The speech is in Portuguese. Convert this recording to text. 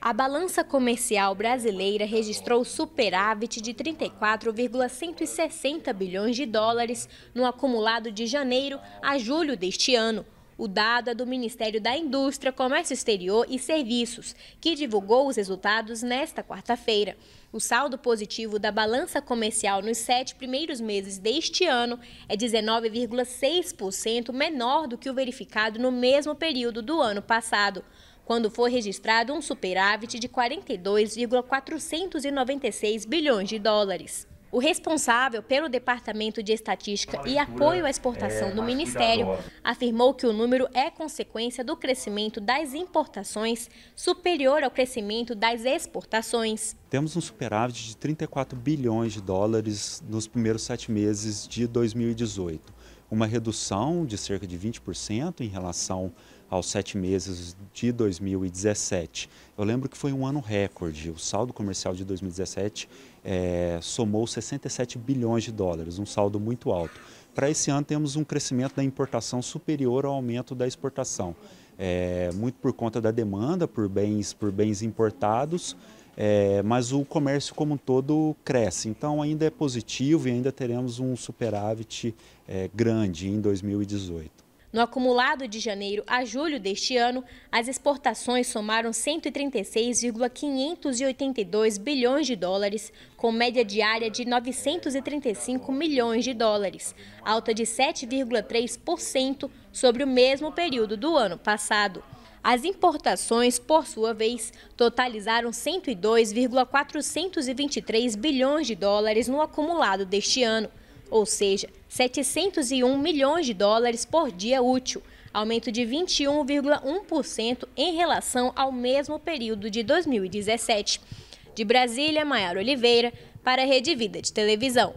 a balança comercial brasileira registrou superávit de 34,160 bilhões de dólares no acumulado de janeiro a julho deste ano. O dado é do Ministério da Indústria, Comércio Exterior e Serviços, que divulgou os resultados nesta quarta-feira. O saldo positivo da balança comercial nos sete primeiros meses deste ano é 19,6% menor do que o verificado no mesmo período do ano passado quando foi registrado um superávit de 42,496 bilhões de dólares. O responsável pelo Departamento de Estatística e Apoio à Exportação é do Ministério afirmou que o número é consequência do crescimento das importações superior ao crescimento das exportações. Temos um superávit de 34 bilhões de dólares nos primeiros sete meses de 2018 uma redução de cerca de 20% em relação aos sete meses de 2017. Eu lembro que foi um ano recorde. O saldo comercial de 2017 é, eh, somou 67 bilhões de dólares, um saldo muito alto. Para esse ano, temos um crescimento da importação superior ao aumento da exportação, é, muito por conta da demanda por bens, por bens importados. É, mas o comércio como um todo cresce, então ainda é positivo e ainda teremos um superávit é, grande em 2018. No acumulado de janeiro a julho deste ano, as exportações somaram 136,582 bilhões de dólares, com média diária de 935 milhões de dólares, alta de 7,3% sobre o mesmo período do ano passado. As importações, por sua vez, totalizaram 102,423 bilhões de dólares no acumulado deste ano, ou seja, 701 milhões de dólares por dia útil, aumento de 21,1% em relação ao mesmo período de 2017. De Brasília, Maior Oliveira, para a Rede Vida de Televisão.